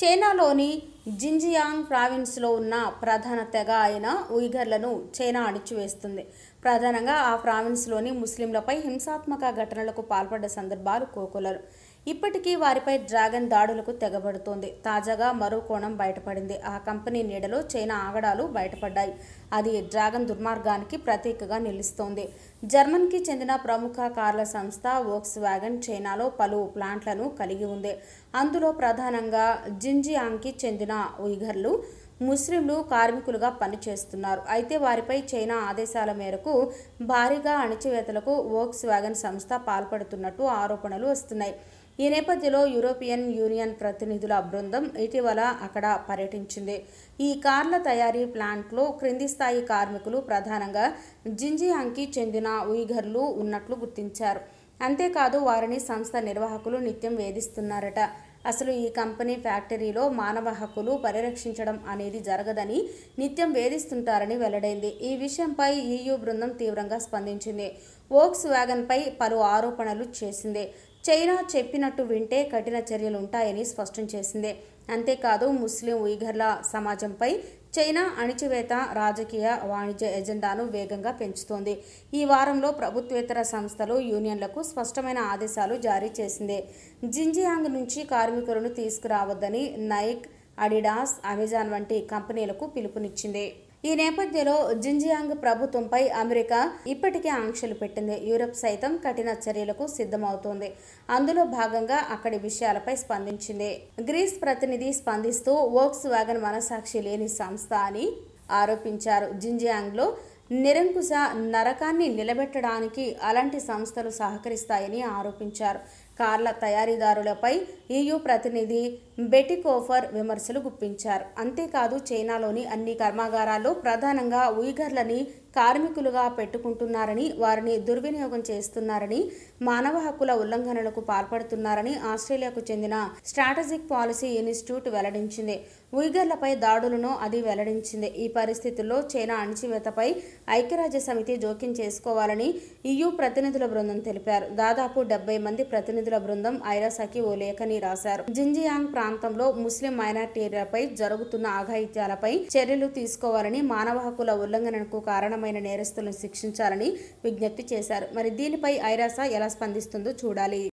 చైనాలోని జింజియాంగ్ ప్రావిన్స్లో ఉన్న ప్రధాన తెగ అయిన ఉయిగర్లను చైనా అణిచివేస్తుంది ప్రధానంగా ఆ ప్రావిన్స్లోని ముస్లింలపై హింసాత్మక ఘటనలకు పాల్పడ్డ సందర్భాలు కోకొలరు ఇప్పటికీ వారిపై డ్రాగన్ దాడులకు తెగబడుతోంది తాజాగా మరో కోణం బయటపడింది ఆ కంపెనీ నీడలో చైనా ఆగడాలు బయటపడ్డాయి అది డ్రాగన్ దుర్మార్గానికి ప్రతీకగా నిలుస్తోంది జర్మన్కి చెందిన ప్రముఖ కార్ల సంస్థ వోక్స్ వ్యాగన్ చైనాలో పలు ప్లాంట్లను కలిగి ఉంది అందులో ప్రధానంగా జింజియాంగ్కి చెందిన ఉయిఘర్లు ముస్లింలు కార్మికులుగా పనిచేస్తున్నారు అయితే వారిపై చైనా ఆదేశాల మేరకు భారీగా అణచివేతలకు వోక్స్ వ్యాగన్ సంస్థ పాల్పడుతున్నట్టు ఆరోపణలు వస్తున్నాయి ఈ నేపథ్యంలో యూరోపియన్ యూనియన్ ప్రతినిధుల బృందం ఇటీవల అక్కడ పర్యటించింది ఈ కార్ల తయారీ ప్లాంట్లో క్రింది స్థాయి కార్మికులు ప్రధానంగా జింజియాంగ్కి చెందిన ఉయిఘర్లు ఉన్నట్లు గుర్తించారు అంతేకాదు వారిని సంస్థ నిర్వాహకులు నిత్యం వేధిస్తున్నారట అసలు ఈ కంపెనీ ఫ్యాక్టరీలో మానవ హక్కులు పరిరక్షించడం అనేది జరగదని నిత్యం వేధిస్తుంటారని వెల్లడైంది ఈ విషయంపై ఈయూ బృందం తీవ్రంగా స్పందించింది వోక్స్ వ్యాగన్పై పలు ఆరోపణలు చేసింది చైనా చెప్పినట్టు వింటే కఠిన చర్యలు ఉంటాయని స్పష్టం చేసింది అంతేకాదు ముస్లిం ఉయిఘర్ల సమాజంపై చైనా అణిచివేత రాజకీయ వాణిజ్య ఎజెండాను వేగంగా పెంచుతోంది ఈ వారంలో ప్రభుత్వేతర సంస్థలు యూనియన్లకు స్పష్టమైన ఆదేశాలు జారీ చేసింది జింజియాంగ్ నుంచి కార్మికులను తీసుకురావద్దని నైక్ అడిడాస్ అమెజాన్ వంటి కంపెనీలకు పిలుపునిచ్చింది ఈ నేపథ్యంలో జింజియాంగ్ ప్రభుత్వంపై అమెరికా ఇప్పటికే ఆంక్షలు పెట్టింది యూరప్ సైతం కఠిన చర్యలకు సిద్ధమవుతోంది అందులో భాగంగా అక్కడి విషయాలపై స్పందించింది గ్రీస్ ప్రతినిధి స్పందిస్తూ వోక్స్ వ్యాగన్ మనసాక్షి లేని సంస్థ అని ఆరోపించారు జింజియాంగ్లో నిరంకుశ నరకాన్ని నిలబెట్టడానికి అలాంటి సంస్థలు సహకరిస్తాయని ఆరోపించారు కార్ల తయారీదారులపై ఈయూ ప్రతినిధి బెటికోఫర్ విమర్శలు గుప్పించారు అంతేకాదు చైనాలోని అన్ని కర్మాగారాల్లో ప్రధానంగా ఉయిగర్లని కార్మికులుగా పెట్టుకుంటున్నారని వారిని దుర్వినియోగం చేస్తున్నారని మానవ హక్కుల ఉల్లంఘనలకు పాల్పడుతున్నారని ఆస్ట్రేలియాకు చెందిన స్ట్రాటజిక్ పాలసీ ఇన్స్టిట్యూట్ వెల్లడించింది ఉయ్గర్లపై దాడులను అది వెల్లడించింది ఈ పరిస్థితుల్లో చైనా అణచివేతపై ఐక్యరాజ్య సమితి జోక్యం చేసుకోవాలని ఈయూ ప్రతినిధుల బృందం తెలిపారు దాదాపు డెబ్బై మంది ప్రతినిధులు ప్రతినిధుల బృందం ఐరాసాకి ఓ లేఖని రాశారు జింజియాంగ్ ప్రాంతంలో ముస్లిం మైనార్టీలపై జరుగుతున్న ఆఘాయిత్యాలపై చర్యలు తీసుకోవాలని మానవ హక్కుల ఉల్లంఘనకు కారణమైన నేరస్తులను శిక్షించాలని విజ్ఞప్తి చేశారు మరి దీనిపై ఐరాస ఎలా స్పందిస్తుందో చూడాలి